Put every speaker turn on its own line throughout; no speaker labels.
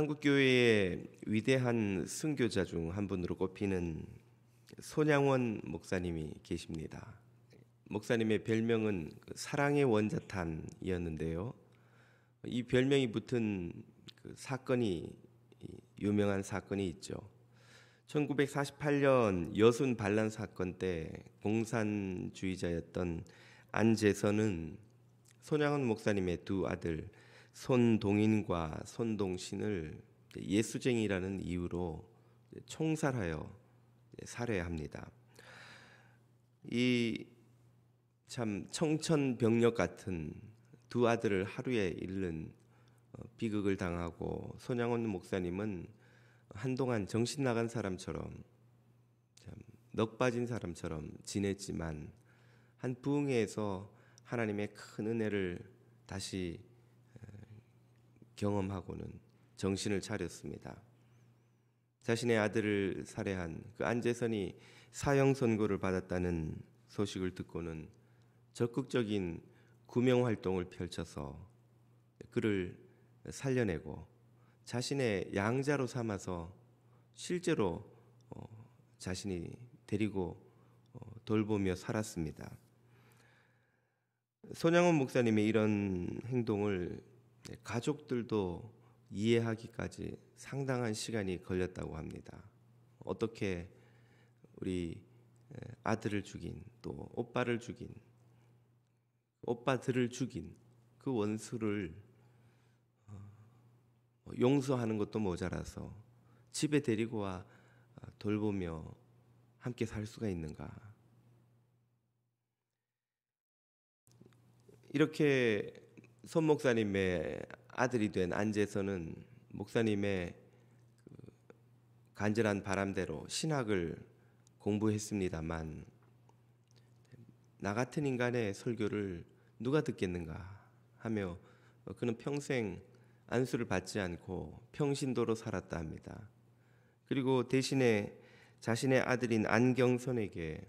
한국 교회의 위대한 승교자중 한 분으로 꼽히는 손양원 목사님이 계십니다. 목사님의 별명은 그 사랑의 원자탄이었는데요. 이 별명이 붙은 그 사건이 유명한 사건이 있죠. 1948년 여순 반란 사건 때 공산주의자였던 안재선은 손양원 목사님의 두 아들 손동인과 손동신을 예수쟁이라는 이유로 총살하여 살해합니다. 이 참 청천벽력 같은 두 아들을 하루에 잃는 어, 비극을 당하고 손양원 목사님은 한동안 정신 나간 사람처럼 넉 빠진 사람처럼 지냈지만 한 부흥회에서 하나님의 큰 은혜를 다시 경험하고는 정신을 차렸습니다. 자신의 아들을 살해한 그 안재선이 사형 선고를 받았다는 소식을 듣고는 적극적인 구명 활동을 펼쳐서 그를 살려내고 자신의 양자로 삼아서 실제로 어, 자신이 데리고 어, 돌보며 살았습니다. 손양원 목사님의 이런 행동을 가족들도 이해하기까지 상당한 시간이 걸렸다고 합니다. 어떻게 우리 아들을 죽인 또 오빠를 죽인 오빠들을 죽인 그 원수를 어, 뭐 용서하는 것도 모자라서 집에 데리고 와 어, 돌보며 함께 살 수가 있는가? 이렇게 손 목사님의 아들이 된 안재서는 목사님의 그 간절한 바람대로 신학을 공부했습니다만 나 같은 인간의 설교를 누가 듣겠는가 하며 그는 평생 안수를 받지 않고 평신도로 살았다 합니다. 그리고 대신에 자신의 아들인 안경선에게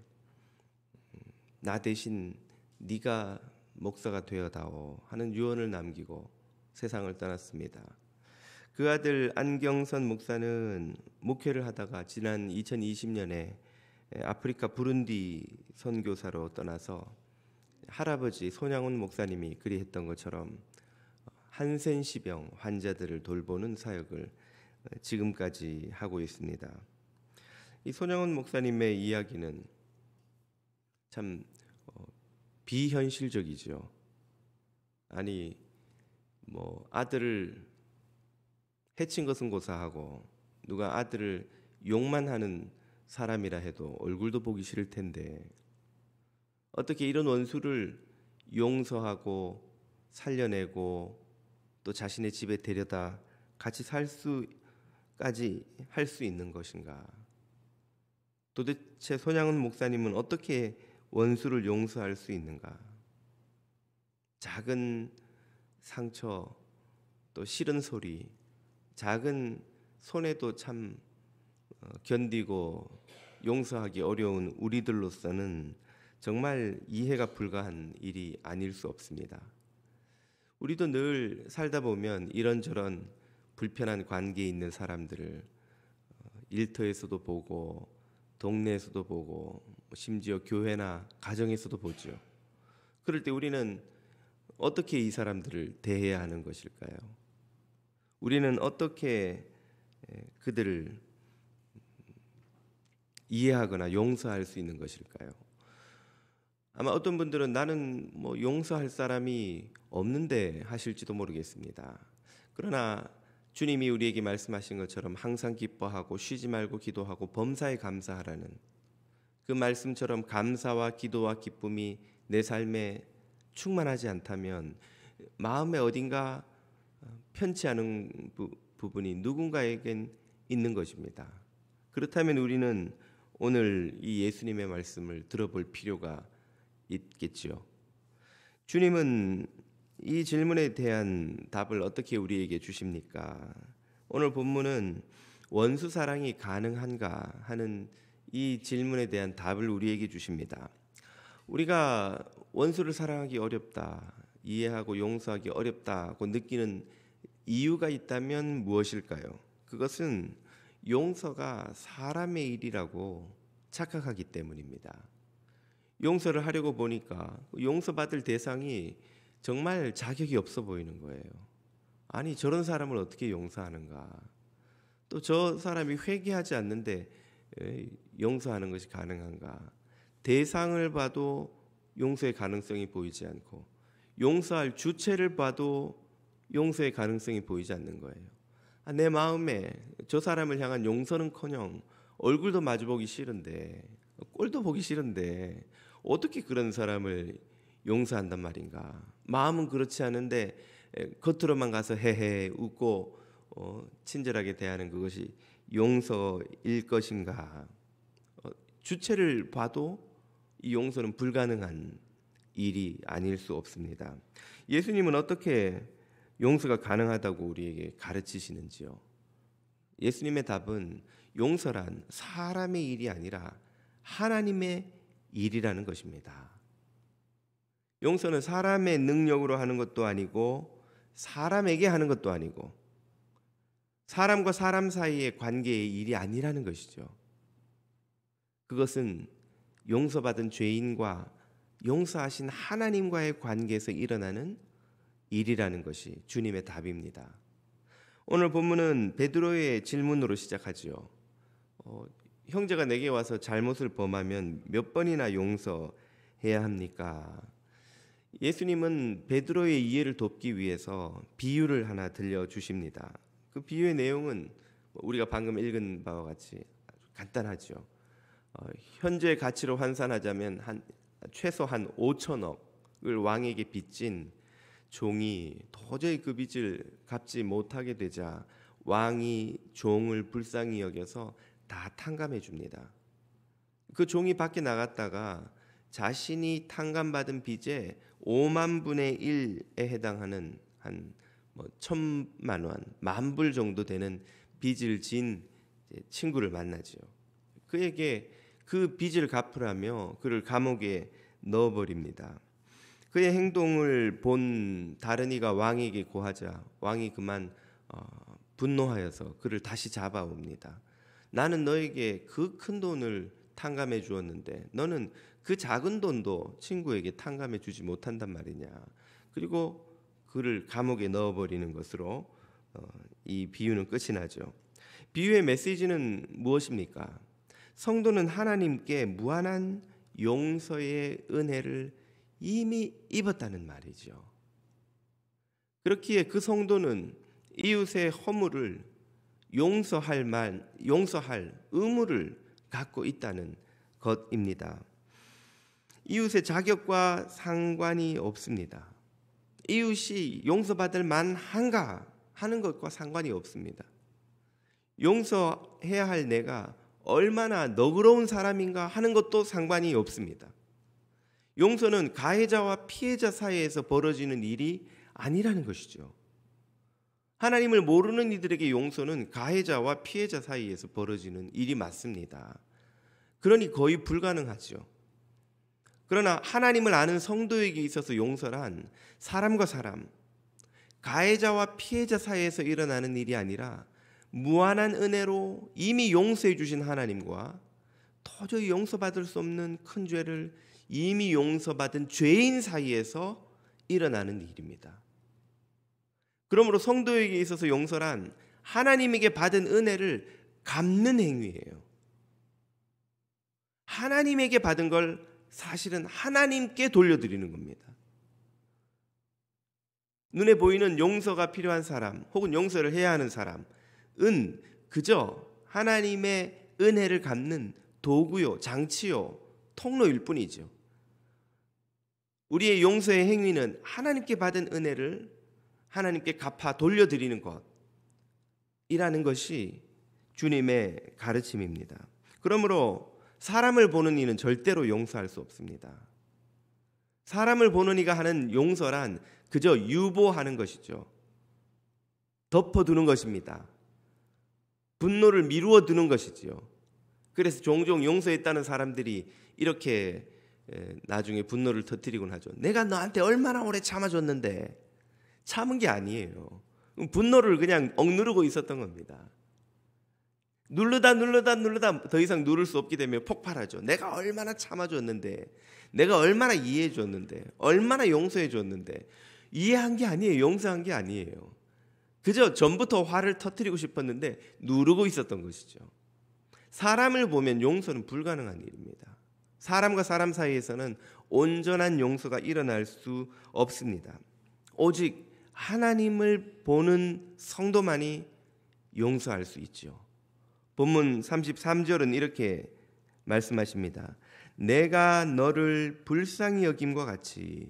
음, 나 대신 네가 목사가 되어다오 하는 유언을 남기고 세상을 떠났습니다. 그 아들 안경선 목사는 목회를 하다가 지난 2020년에 아프리카 부룬디 선교사로 떠나서 할아버지 손양훈 목사님이 그리했던 것처럼 한센 시병 환자들을 돌보는 사역을 지금까지 하고 있습니다. 이 손양훈 목사님의 이야기는 참 비현실적이지요. 아니 뭐 아들을 해친 것은 고사하고 누가 아들을 욕만 하는 사람이라 해도 얼굴도 보기 싫을 텐데 어떻게 이런 원수를 용서하고 살려내고 또 자신의 집에 데려다 같이 살 수까지 할 수 있는 것인가? 도대체 손양은 목사님은 어떻게 원수를 용서할 수 있는가? 작은 상처, 또 싫은 소리, 작은 손해도 참 어, 견디고 용서하기 어려운 우리들로서는 정말 이해가 불가한 일이 아닐 수 없습니다. 우리도 늘 살다 보면 이런저런 불편한 관계에 있는 사람들을 어, 일터에서도 보고 동네에서도 보고 뭐 심지어 교회나 가정에서도 보죠. 그럴 때 우리는 어떻게 이 사람들을 대해야 하는 것일까요? 우리는 어떻게 예, 그들을 이해하거나 용서할 수 있는 것일까요? 아마 어떤 분들은 나는 뭐 용서할 사람이 없는데 하실지도 모르겠습니다. 그러나 주님이 우리에게 말씀하신 것처럼 항상 기뻐하고 쉬지 말고 기도하고 범사에 감사하라는 그 말씀처럼 감사와 기도와 기쁨이 내 삶에 충만하지 않다면 마음에 어딘가 편치 않은 부, 분이 누군가에겐 있는 것입니다. 그렇다면 우리는 오늘 이 예수님의 말씀을 들어볼 필요가 있겠지요. 주님은 이 질문에 대한 답을 어떻게 우리에게 주십니까? 오늘 본문은 원수 사랑이 가능한가 하는 이 질문에 대한 답을 우리에게 주십니다. 우리가 원수를 사랑하기 어렵다, 이해하고 용서하기 어렵다고 느끼는 이유가 있다면 무엇일까요? 그것은 용서가 사람의 일이라고 착각하기 때문입니다. 용서를 하려고 보니까 용서받을 대상이 정말 자격이 없어 보이는 거예요. 아니 저런 사람을 어떻게 용서하는가? 또 저 사람이 회개하지 않는데 용서하는 것이 가능한가? 대상을 봐도 용서의 가능성이 보이지 않고 용서할 주체를 봐도 용서의 가능성이 보이지 않는 거예요. 아, 내 마음에 저 사람을 향한 용서는커녕 얼굴도 마주보기 싫은데 꼴도 보기 싫은데 어떻게 그런 사람을 용서한단 말인가? 마음은 그렇지 않은데 겉으로만 가서 헤헤 웃고 어, 친절하게 대하는 그것이 용서일 것인가? 어, 주체를 봐도 이 용서는 불가능한 일이 아닐 수 없습니다. 예수님은 어떻게 용서가 가능하다고 우리에게 가르치시는지요? 예수님의 답은 용서란 사람의 일이 아니라 하나님의 일이라는 것입니다. 용서는 사람의 능력으로 하는 것도 아니고 사람에게 하는 것도 아니고 사람과 사람 사이의 관계의 일이 아니라는 것이죠. 그것은 용서받은 죄인과 용서하신 하나님과의 관계에서 일어나는 일이라는 것이 주님의 답입니다. 오늘 본문은 베드로의 질문으로 시작하지요. 어, 형제가 내게 와서 잘못을 범하면 몇 번이나 용서해야 합니까? 예수님은 베드로의 이해를 돕기 위해서 비유를 하나 들려 주십니다. 그 비유의 내용은 뭐 우리가 방금 읽은 바와 같이 간단하죠. 어, 현재 가치로 환산하자면 한 최소 한 5천억을 왕에게 빚진 종이 도저히 그 빚을 갚지 못하게 되자 왕이 종을 불쌍히 여겨서 다 탕감해 줍니다. 그 종이 밖에 나갔다가 자신이 탕감받은 빚에 5만 분의 1에 해당하는 한 뭐 천만 원, 만불 정도 되는 빚을 진 친구를 만나지요. 그에게 그 빚을 갚으라며 그를 감옥에 넣어버립니다. 그의 행동을 본 다른 이가 왕에게 고하자 왕이 그만 어, 분노하여서 그를 다시 잡아옵니다. 나는 너에게 그 큰 돈을 탕감해 주었는데 너는 그 작은 돈도 친구에게 탕감해 주지 못한단 말이냐. 그리고 그를 감옥에 넣어버리는 것으로 어, 이 비유는 끝이 나죠. 비유의 메시지는 무엇입니까? 성도는 하나님께 무한한 용서의 은혜를 이미 입었다는 말이죠. 그렇기에 그 성도는 이웃의 허물을 용서할 만 용서할 의무를 갖고 있다는 것입니다. 이웃의 자격과 상관이 없습니다. 이웃이 용서받을 만한가 하는 것과 상관이 없습니다. 용서해야 할 내가 얼마나 너그러운 사람인가 하는 것도 상관이 없습니다. 용서는 가해자와 피해자 사이에서 벌어지는 일이 아니라는 것이죠. 하나님을 모르는 이들에게 용서는 가해자와 피해자 사이에서 벌어지는 일이 맞습니다. 그러니 거의 불가능하죠. 그러나 하나님을 아는 성도에게 있어서 용서란 사람과 사람, 가해자와 피해자 사이에서 일어나는 일이 아니라 무한한 은혜로 이미 용서해 주신 하나님과 도저히 용서받을 수 없는 큰 죄를 이미 용서받은 죄인 사이에서 일어나는 일입니다. 그러므로 성도에게 있어서 용서란 하나님에게 받은 은혜를 갚는 행위예요. 하나님에게 받은 걸 사실은 하나님께 돌려드리는 겁니다. 눈에 보이는 용서가 필요한 사람 혹은 용서를 해야 하는 사람은 그저 하나님의 은혜를 갚는 도구요, 장치요, 통로일 뿐이죠. 우리의 용서의 행위는 하나님께 받은 은혜를 하나님께 갚아 돌려드리는 것이라는 것이 주님의 가르침입니다. 그러므로 사람을 보는 이는 절대로 용서할 수 없습니다. 사람을 보는 이가 하는 용서란 그저 유보하는 것이죠. 덮어두는 것입니다. 분노를 미루어 두는 것이지요. 그래서 종종 용서했다는 사람들이 이렇게 나중에 분노를 터뜨리곤 하죠. 내가 너한테 얼마나 오래 참아줬는데 참은 게 아니에요. 분노를 그냥 억누르고 있었던 겁니다. 누르다 누르다 누르다 더 이상 누를 수 없게 되면 폭발하죠. 내가 얼마나 참아줬는데, 내가 얼마나 이해해줬는데, 얼마나 용서해줬는데, 이해한 게 아니에요. 용서한 게 아니에요. 그저 전부터 화를 터뜨리고 싶었는데 누르고 있었던 것이죠. 사람을 보면 용서는 불가능한 일입니다. 사람과 사람 사이에서는 온전한 용서가 일어날 수 없습니다. 오직 하나님을 보는 성도만이 용서할 수있죠 본문 33절은 이렇게 말씀하십니다. 내가 너를 불쌍히 여김과 같이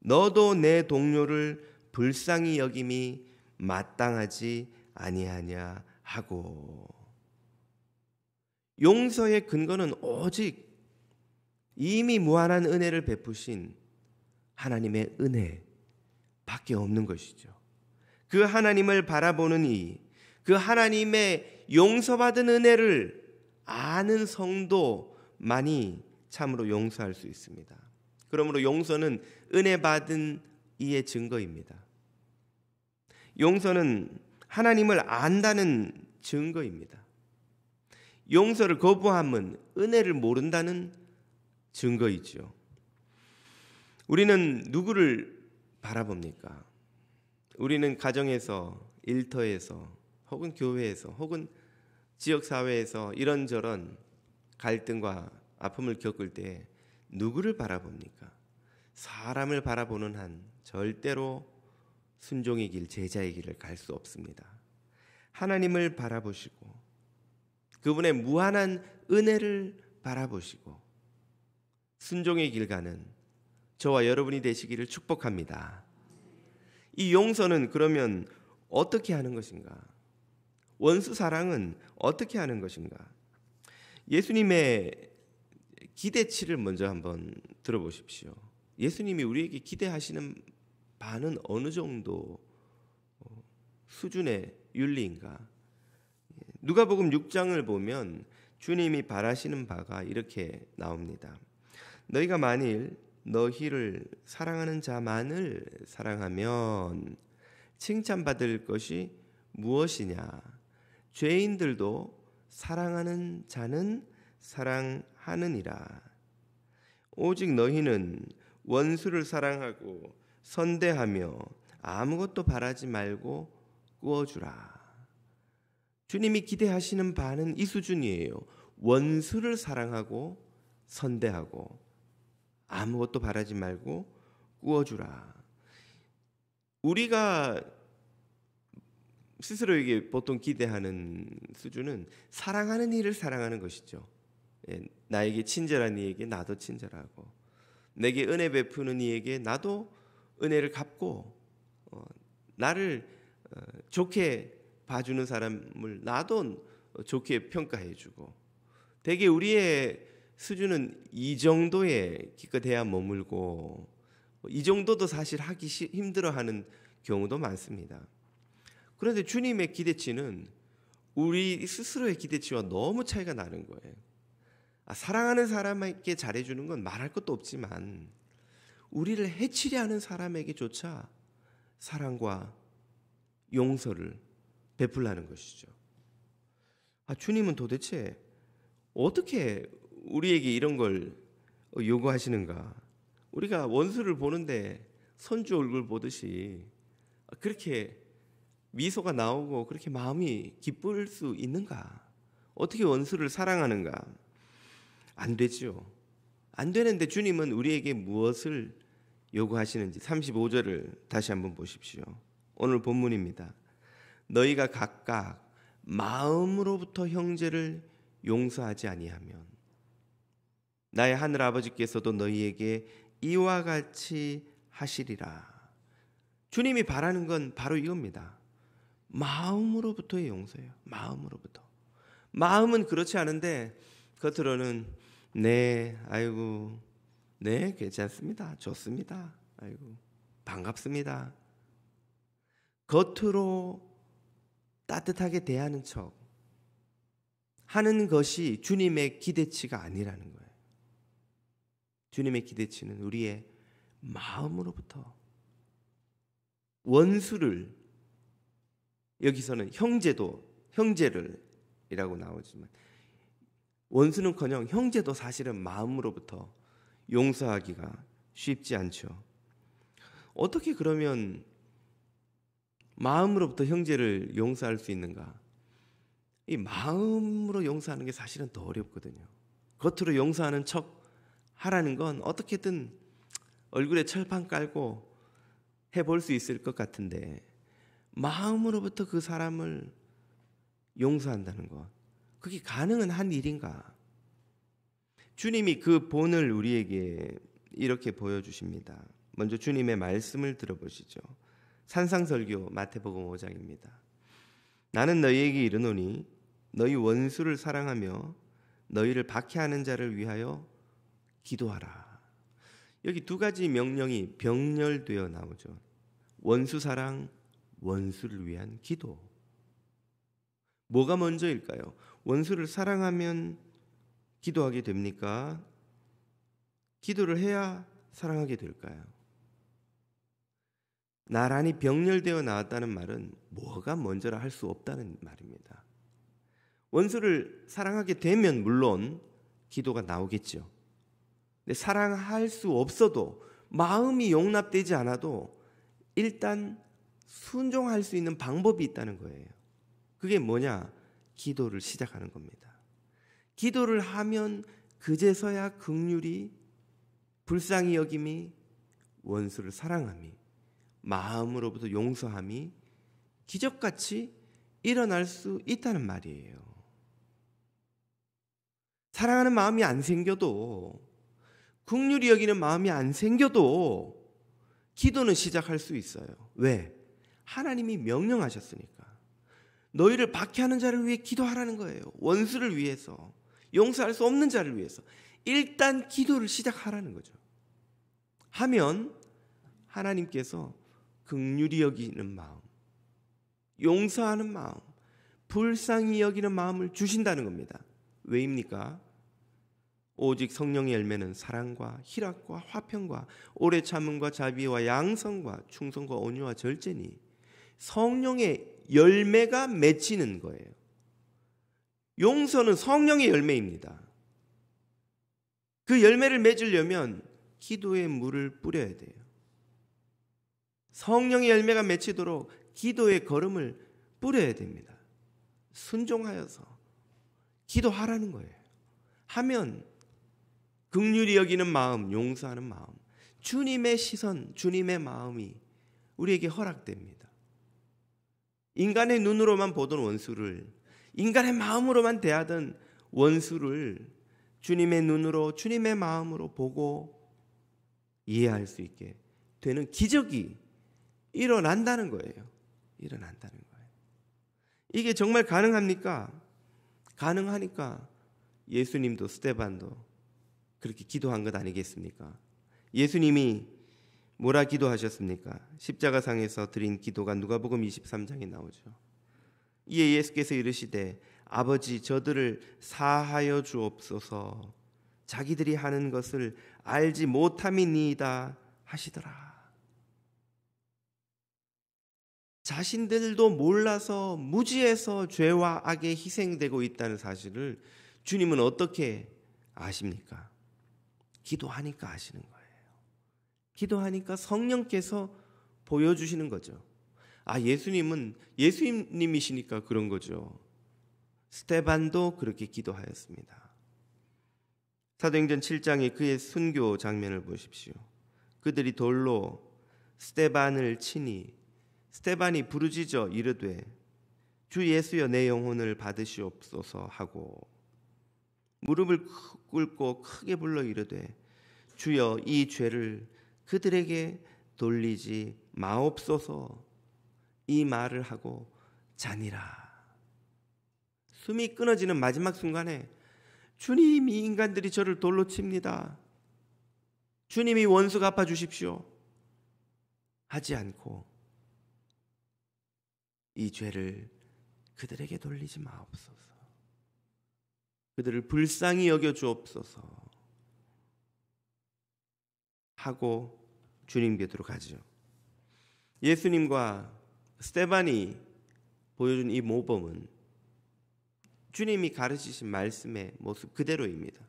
너도 내 동료를 불쌍히 여김이 마땅하지 아니하냐 하고 용서의 근거는 오직 이미 무한한 은혜를 베푸신 하나님의 은혜 밖에 없는 것이죠. 그 하나님을 바라보는 이, 그 하나님의 용서받은 은혜를 아는 성도만이 참으로 용서할 수 있습니다. 그러므로 용서는 은혜 받은 이의 증거입니다. 용서는 하나님을 안다는 증거입니다. 용서를 거부함은 은혜를 모른다는 증거이지요. 우리는 누구를 바라봅니까? 우리는 가정에서, 일터에서, 혹은 교회에서, 혹은 지역 사회에서 이런저런 갈등과 아픔을 겪을 때 누구를 바라봅니까? 사람을 바라보는 한 절대로 순종의 길, 제자의 길을 갈 수 없습니다. 하나님을 바라보시고 그분의 무한한 은혜를 바라보시고 순종의 길 가는 저와 여러분이 되시기를 축복합니다. 이 용서는 그러면 어떻게 하는 것인가? 원수 사랑은 어떻게 하는 것인가? 예수님의 기대치를 먼저 한번 들어보십시오. 예수님이 우리에게 기대하시는 바는 어느 정도 어, 수준의 윤리인가? 누가복음 6장을 보면 주님이 바라시는 바가 이렇게 나옵니다. 너희가 만일 너희를 사랑하는 자만을 사랑하면 칭찬받을 것이 무엇이냐? 죄인들도 사랑하는 자는 사랑하느니라. 오직 너희는 원수를 사랑하고 선대하며 아무것도 바라지 말고 꾸어주라. 주님이 기대하시는 바는 이 수준이에요. 원수를 사랑하고 선대하고 아무것도 바라지 말고 꾸어주라. 우리가 스스로에게 보통 기대하는 수준은 사랑하는 이를 사랑하는 것이죠. 예, 나에게 친절한 이에게 나도 친절하고 내게 은혜 베푸는 이에게 나도 은혜를 갚고 어, 나를 어, 좋게 봐주는 사람을 나도 좋게 평가해주고 대개 우리의 수준은 이 정도에 기껏해야 머물고 이 정도도 사실 하기 힘들어하는 경우도 많습니다. 그런데 주님의 기대치는 우리 스스로의 기대치와 너무 차이가 나는 거예요. 아, 사랑하는 사람에게 잘해주는 건 말할 것도 없지만 우리를 해치려 하는 사람에게조차 사랑과 용서를 베풀라는 것이죠. 아, 주님은 도대체 어떻게 우리에게 이런 걸 요구하시는가? 우리가 원수를 보는데 선주 얼굴 보듯이 그렇게 미소가 나오고 그렇게 마음이 기쁠 수 있는가? 어떻게 원수를 사랑하는가? 안 되지요. 안 되는데 주님은 우리에게 무엇을 요구하시는지 35절을 다시 한번 보십시오. 오늘 본문입니다. 너희가 각각 마음으로부터 형제를 용서하지 아니하면 나의 하늘 아버지께서도 너희에게 이와 같이 하시리라. 주님이 바라는 건 바로 이겁니다. 마음으로부터의 용서예요. 마음으로부터. 마음은 그렇지 않은데 겉으로는 네, 아이고, 네, 괜찮습니다. 좋습니다. 아이고, 반갑습니다. 겉으로 따뜻하게 대하는 척 하는 것이 주님의 기대치가 아니라는 거예요. 주님의 기대치는 우리의 마음으로부터 원수를 여기서는 형제도 형제를이라고 나오지만 원수는커녕 형제도 사실은 마음으로부터 용서하기가 쉽지 않죠. 어떻게 그러면 마음으로부터 형제를 용서할 수 있는가? 이 마음으로 용서하는 게 사실은 더 어렵거든요. 겉으로 용서하는 척 하라는 건 어떻게든 얼굴에 철판 깔고 해볼 수 있을 것 같은데 마음으로부터 그 사람을 용서한다는 것. 그게 가능한 한 일인가? 주님이 그 본을 우리에게 이렇게 보여주십니다. 먼저 주님의 말씀을 들어보시죠. 산상설교 마태복음 5장입니다. 나는 너희에게 이르노니 너희 원수를 사랑하며 너희를 박해하는 자를 위하여 기도하라. 여기 두 가지 명령이 병렬되어 나오죠. 원수 사랑, 원수를 위한 기도. 뭐가 먼저일까요? 원수를 사랑하면 기도하게 됩니까? 기도를 해야 사랑하게 될까요? 나란히 병렬되어 나왔다는 말은 뭐가 먼저라 할 수 없다는 말입니다. 원수를 사랑하게 되면 물론 기도가 나오겠죠. 근데 사랑할 수 없어도 마음이 용납되지 않아도 일단 순종할 수 있는 방법이 있다는 거예요. 그게 뭐냐? 기도를 시작하는 겁니다. 기도를 하면 그제서야 극률이 불쌍히 여김이 원수를 사랑함이 마음으로부터 용서함이 기적같이 일어날 수 있다는 말이에요. 사랑하는 마음이 안 생겨도 극률이 여기는 마음이 안 생겨도 기도는 시작할 수 있어요. 왜? 하나님이 명령하셨으니까. 너희를 박해하는 자를 위해 기도하라는 거예요. 원수를 위해서. 용서할 수 없는 자를 위해서. 일단 기도를 시작하라는 거죠. 하면 하나님께서 극률이 여기는 마음, 용서하는 마음, 불쌍히 여기는 마음을 주신다는 겁니다. 왜입니까? 오직 성령의 열매는 사랑과 희락과 화평과 오래 참음과 자비와 양성과 충성과 온유와 절제니 성령의 열매가 맺히는 거예요. 용서는 성령의 열매입니다. 그 열매를 맺으려면 기도의 물을 뿌려야 돼요. 성령의 열매가 맺히도록 기도의 걸음을 뿌려야 됩니다. 순종하여서 기도하라는 거예요. 하면 극률이 여기는 마음, 용서하는 마음, 주님의 시선, 주님의 마음이 우리에게 허락됩니다. 인간의 눈으로만 보던 원수를 인간의 마음으로만 대하던 원수를 주님의 눈으로 주님의 마음으로 보고 이해할 수 있게 되는 기적이 일어난다는 거예요. 일어난다는 거예요. 이게 정말 가능합니까? 가능하니까 예수님도 스테반도 그렇게 기도한 것 아니겠습니까? 예수님이 뭐라 기도하셨습니까? 십자가상에서 드린 기도가 누가복음 23장에 나오죠. 이에 예수께서 이르시되 아버지 저들을 사하여 주옵소서 자기들이 하는 것을 알지 못함이니이다 하시더라. 자신들도 몰라서 무지해서 죄와 악에 희생되고 있다는 사실을 주님은 어떻게 아십니까? 기도하니까 아시는 거예요. 기도하니까 성령께서 보여주시는 거죠. 아, 예수님은 예수님이시니까 그런 거죠. 스테반도 그렇게 기도하였습니다. 사도행전 7장의 그의 순교 장면을 보십시오. 그들이 돌로 스테반을 치니 스테반이 부르짖어 이르되 주 예수여 내 영혼을 받으시옵소서 하고 무릎을 꿇고 크게 불러 이르되 주여 이 죄를 그들에게 돌리지 마옵소서 이 말을 하고 잔이라 숨이 끊어지는 마지막 순간에 주님이 인간들이 저를 돌로 칩니다. 주님이 원수 갚아 주십시오. 하지 않고 이 죄를 그들에게 돌리지 마옵소서. 그들을 불쌍히 여겨 주옵소서. 하고 주님 곁으로 가죠. 예수님과 스테반이 보여준 이 모범은 주님이 가르치신 말씀의 모습 그대로입니다.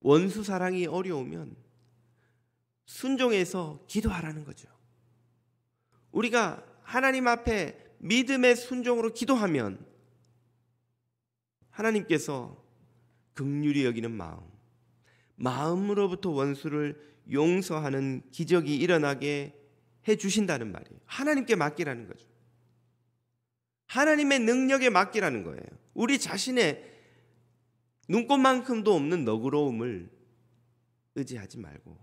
원수 사랑이 어려우면 순종해서 기도하라는 거죠. 우리가 하나님 앞에 믿음의 순종으로 기도하면 하나님께서 극률이 여기는 마음, 마음으로부터 원수를 용서하는 기적이 일어나게 해 주신다는 말이에요. 하나님께 맡기라는 거죠. 하나님의 능력에 맡기라는 거예요. 우리 자신의 눈꽃만큼도 없는 너그러움을 의지하지 말고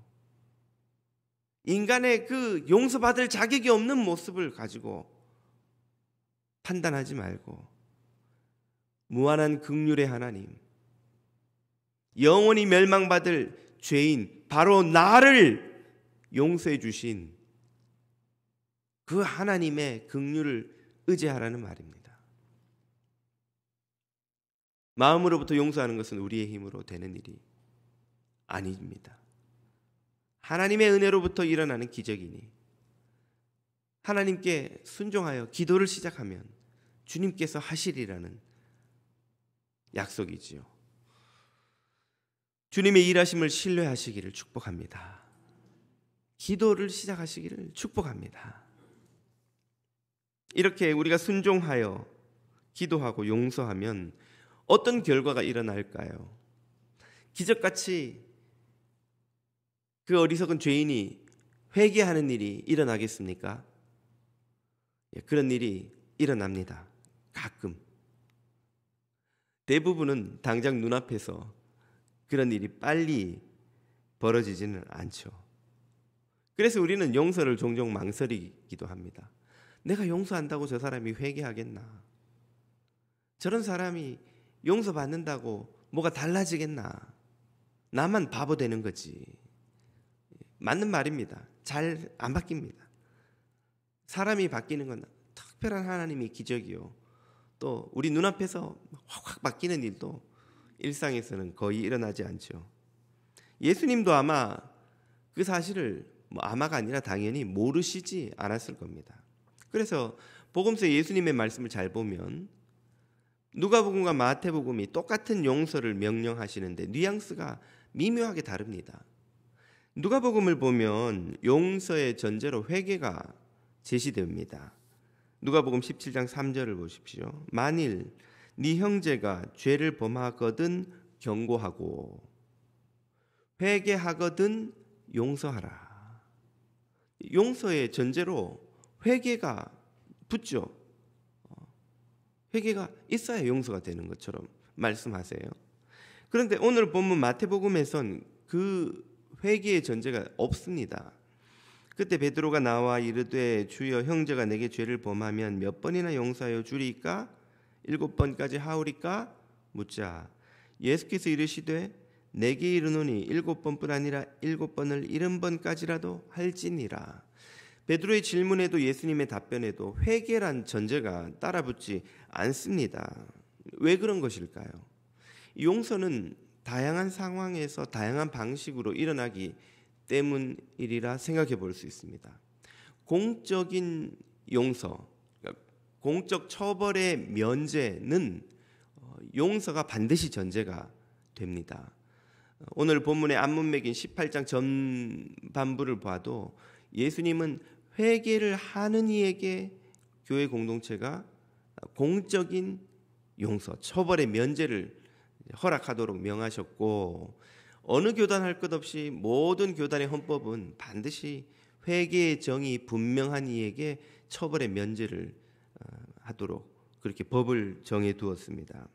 인간의 그 용서받을 자격이 없는 모습을 가지고 판단하지 말고 무한한 극률의 하나님 영원히 멸망받을 죄인, 바로 나를 용서해 주신 그 하나님의 긍휼을 의지하라는 말입니다. 마음으로부터 용서하는 것은 우리의 힘으로 되는 일이 아닙니다. 하나님의 은혜로부터 일어나는 기적이니 하나님께 순종하여 기도를 시작하면 주님께서 하시리라는 약속이지요. 주님의 일하심을 신뢰하시기를 축복합니다. 기도를 시작하시기를 축복합니다. 이렇게 우리가 순종하여 기도하고 용서하면 어떤 결과가 일어날까요? 기적같이 그 어리석은 죄인이 회개하는 일이 일어나겠습니까? 예, 그런 일이 일어납니다. 가끔. 대부분은 당장 눈앞에서 그런 일이 빨리 벌어지지는 않죠. 그래서 우리는 용서를 종종 망설이기도 합니다. 내가 용서한다고 저 사람이 회개하겠나? 저런 사람이 용서받는다고 뭐가 달라지겠나? 나만 바보 되는 거지. 맞는 말입니다. 잘 안 바뀝니다. 사람이 바뀌는 건 특별한 하나님의 기적이요. 또 우리 눈앞에서 확확 바뀌는 일도 일상에서는 거의 일어나지 않죠. 예수님도 아마 그 사실을 뭐 아마가 아니라 당연히 모르시지 않았을 겁니다. 그래서 복음서 예수님의 말씀을 잘 보면 누가복음과 마태복음이 똑같은 용서를 명령하시는데 뉘앙스가 미묘하게 다릅니다. 누가복음을 보면 용서의 전제로 회개가 제시됩니다. 누가복음 17장 3절을 보십시오. 만일 네 형제가 죄를 범하거든 경고하고 회개하거든 용서하라. 용서의 전제로 회개가 붙죠. 어, 회개가 있어야 용서가 되는 것처럼 말씀하세요. 그런데 오늘 본문 마태복음에선 그 회개의 전제가 없습니다. 그때 베드로가 나와 이르되 주여 형제가 내게 죄를 범하면 몇 번이나 용서하여 주리까 일곱 번까지 하오리까 묻자 예수께서 이르시되 내게 이르노니 일곱 번뿐 아니라 일곱 번을 일흔 번까지라도 할지니라. 베드로의 질문에도 예수님의 답변에도 회개란 전제가 따라붙지 않습니다. 왜 그런 것일까요? 용서는 다양한 상황에서 다양한 방식으로 일어나기 때문이라 생각해 볼 수 있습니다. 공적인 용서, 공적 처벌의 면제는 어, 용서가 반드시 전제가 됩니다. 오늘 본문의 안문맥인 18장 전반부를 봐도 예수님은 회개를 하는 이에게 교회 공동체가 공적인 용서, 처벌의 면제를 허락하도록 명하셨고 어느 교단 할 것 없이 모든 교단의 헌법은 반드시 회개의 정이 분명한 이에게 처벌의 면제를 하도록 그렇게 법을 정해 두었습니다.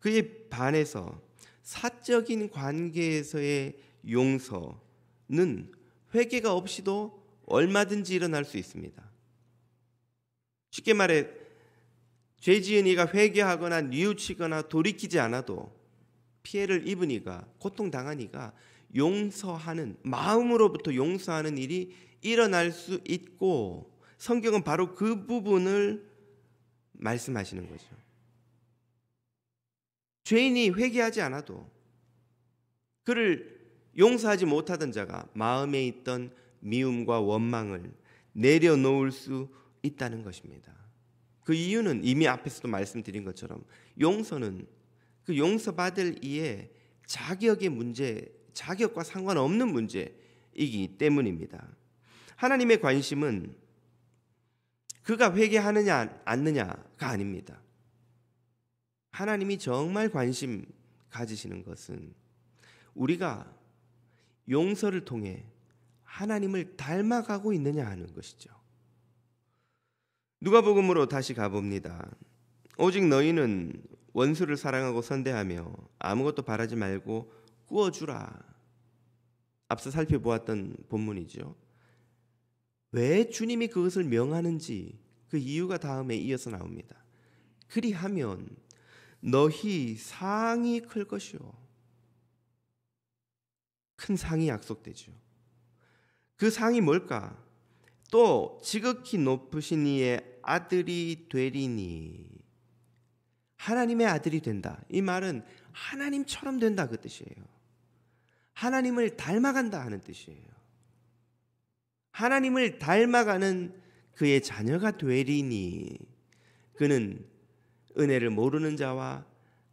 그에 반해서 사적인 관계에서의 용서는 회개가 없이도 얼마든지 일어날 수 있습니다. 쉽게 말해 죄 지은 이가 회개하거나 뉘우치거나 돌이키지 않아도 피해를 입은 이가 고통당한 이가 용서하는 마음으로부터 용서하는 일이 일어날 수 있고 성경은 바로 그 부분을 말씀하시는 거죠. 죄인이 회개하지 않아도 그를 용서하지 못하던 자가 마음에 있던 미움과 원망을 내려놓을 수 있다는 것입니다. 그 이유는 이미 앞에서도 말씀드린 것처럼 용서는 그 용서받을 이에 자격의 문제, 자격과 상관없는 문제이기 때문입니다. 하나님의 관심은 그가 회개하느냐 않느냐가 아닙니다. 하나님이 정말 관심 가지시는 것은 우리가 용서를 통해 하나님을 닮아가고 있느냐 하는 것이죠. 누가복음으로 다시 가봅니다. 오직 너희는 원수를 사랑하고 선대하며 아무것도 바라지 말고 꾸어주라. 앞서 살펴보았던 본문이죠. 왜 주님이 그것을 명하는지 그 이유가 다음에 이어서 나옵니다. 그리하면 너희 상이 클 것이요. 큰 상이 약속되죠. 그 상이 뭘까? 또 지극히 높으신 이의 아들이 되리니 하나님의 아들이 된다. 이 말은 하나님처럼 된다 그 뜻이에요. 하나님을 닮아간다 하는 뜻이에요. 하나님을 닮아가는 그의 자녀가 되리니 그는 은혜를 모르는 자와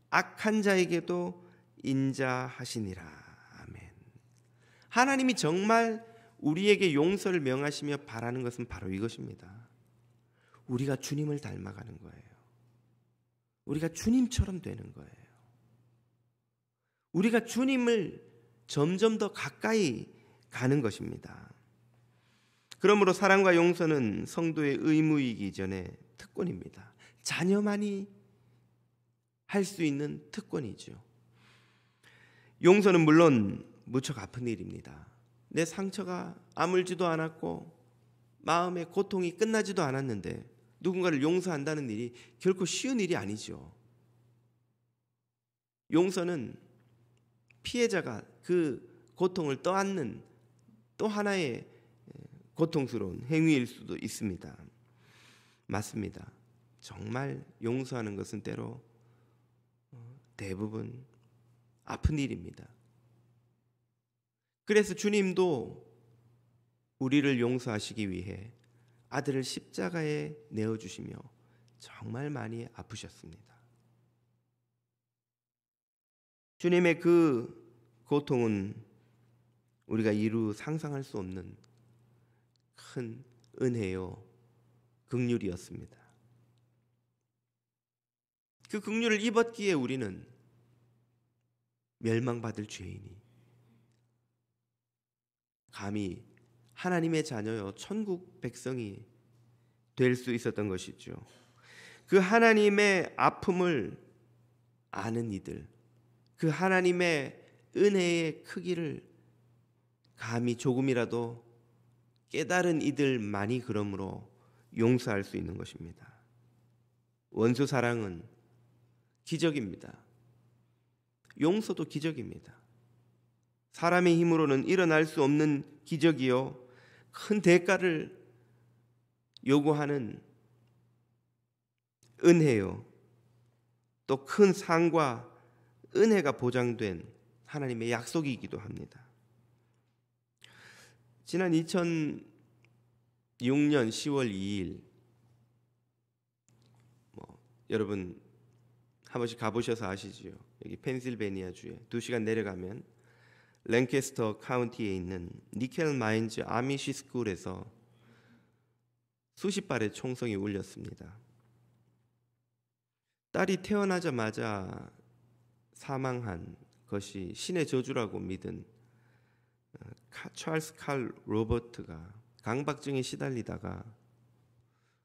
악한 자에게도 인자하시니라. 아멘. 하나님이 정말 우리에게 용서를 명하시며 바라는 것은 바로 이것입니다. 우리가 주님을 닮아가는 거예요. 우리가 주님처럼 되는 거예요. 우리가 주님을 점점 더 가까이 가는 것입니다. 그러므로 사랑과 용서는 성도의 의무이기 전에 특권입니다. 자녀만이 할 수 있는 특권이죠. 용서는 물론 무척 아픈 일입니다. 내 상처가 아물지도 않았고 마음의 고통이 끝나지도 않았는데 누군가를 용서한다는 일이 결코 쉬운 일이 아니죠. 용서는 피해자가 그 고통을 떠안는 또 하나의 고통스러운 행위일 수도 있습니다. 맞습니다. 정말 용서하는 것은 때로 어, 대부분 아픈 일입니다. 그래서 주님도 우리를 용서하시기 위해 아들을 십자가에 내어주시며 정말 많이 아프셨습니다. 주님의 그 고통은 우리가 이루 상상할 수 없는 큰 은혜요. 극률이었습니다. 그 극률을 입었기에 우리는 멸망받을 죄인이 감히 하나님의 자녀여 천국 백성이 될 수 있었던 것이죠. 그 하나님의 아픔을 아는 이들, 그 하나님의 은혜의 크기를 감히 조금이라도 깨달은 이들만이 그러므로 용서할 수 있는 것입니다. 원수 사랑은 기적입니다. 용서도 기적입니다. 사람의 힘으로는 일어날 수 없는 기적이요. 큰 대가를 요구하는 은혜요. 또 큰 상과 은혜가 보장된 하나님의 약속이기도 합니다. 지난 2006년 10월 2일 뭐 여러분 한 번씩 가보셔서 아시지요. 여기 펜실베니아 주에 2시간 내려가면 랭캐스터 카운티에 있는 니켈 마인즈 아미시 스쿨에서 수십 발의 총성이 울렸습니다. 딸이 태어나자마자 사망한 것이 신의 저주라고 믿은 어, 찰스 칼 로버트가 강박증에 시달리다가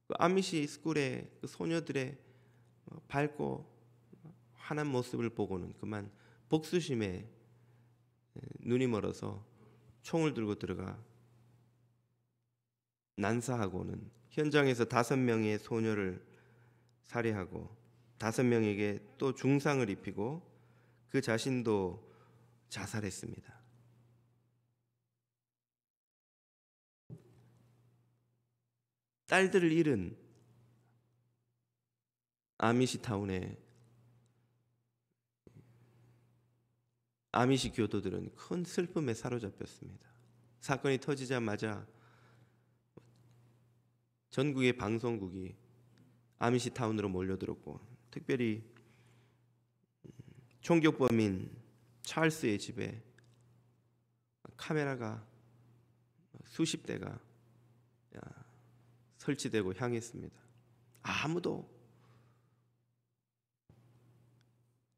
그 아미시 스쿨의 그 소녀들의 밝고 어, 환한 모습을 보고는 그만 복수심에 눈이 멀어서 총을 들고 들어가 난사하고는 현장에서 다섯 명의 소녀를 살해하고 다섯 명에게 또 중상을 입히고 그 자신도 자살했습니다. 딸들을 잃은 아미시 타운의 아미시 교도들은 큰 슬픔에 사로잡혔습니다. 사건이 터지자마자 전국의 방송국이 아미시 타운으로 몰려들었고 특별히 총격범인 찰스의 집에 카메라가 수십 대가 설치되고 향했습니다. 아무도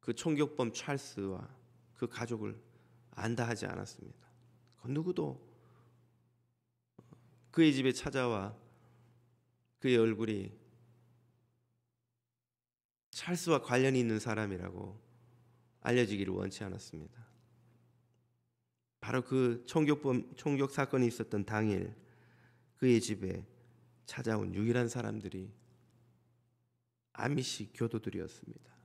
그 총격범 찰스와 그 가족을 안다 하지 않았습니다. 그 누구도 그의 집에 찾아와 그의 얼굴이 찰스와 관련이 있는 사람이라고 알려지기를 원치 않았습니다. 바로 그 총격범 총격 사건이 있었던 당일 그의 집에 찾아온 유일한 사람들이 아미시 교도들이었습니다.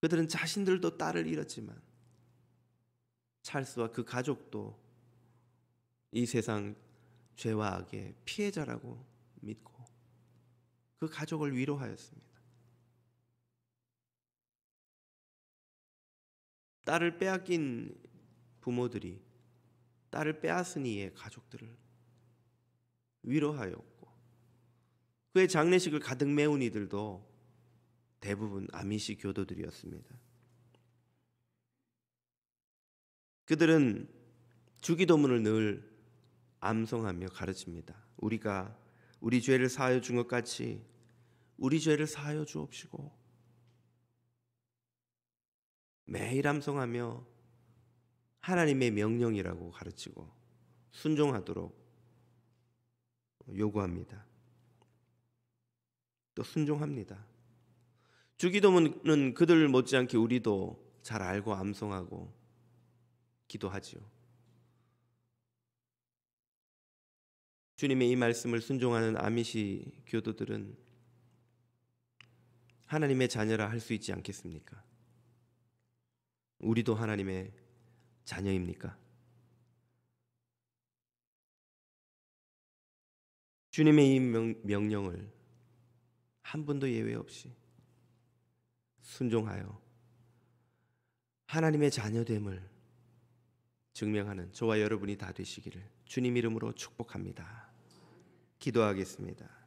그들은 자신들도 딸을 잃었지만 찰스와 그 가족도 이 세상 죄와 악의 피해자라고 믿고 그 가족을 위로하였습니다. 딸을 빼앗긴 부모들이 딸을 빼앗은 이의 가족들을 위로하였고 그의 장례식을 가득 메운 이들도 대부분 아미시 교도들이었습니다. 그들은 주기도문을 늘 암송하며 가르칩니다. 우리가 우리 죄를 사하여 준 것 같이 우리 죄를 사하여 주옵시고 매일 암송하며 하나님의 명령이라고 가르치고 순종하도록 요구합니다. 또 순종합니다. 주기도문은 그들 못지않게 우리도 잘 알고 암송하고 기도하지요. 주님의 이 말씀을 순종하는 아미시 교도들은 하나님의 자녀라 할 수 있지 않겠습니까? 우리도 하나님의 자녀입니까? 주님의 이 명, 령을한 분도 예외 없이 순종하여 하나님의 자녀됨을 증명하는 저와 여러분이 다 되시기를 주님 이름으로 축복합니다. 기도하겠습니다.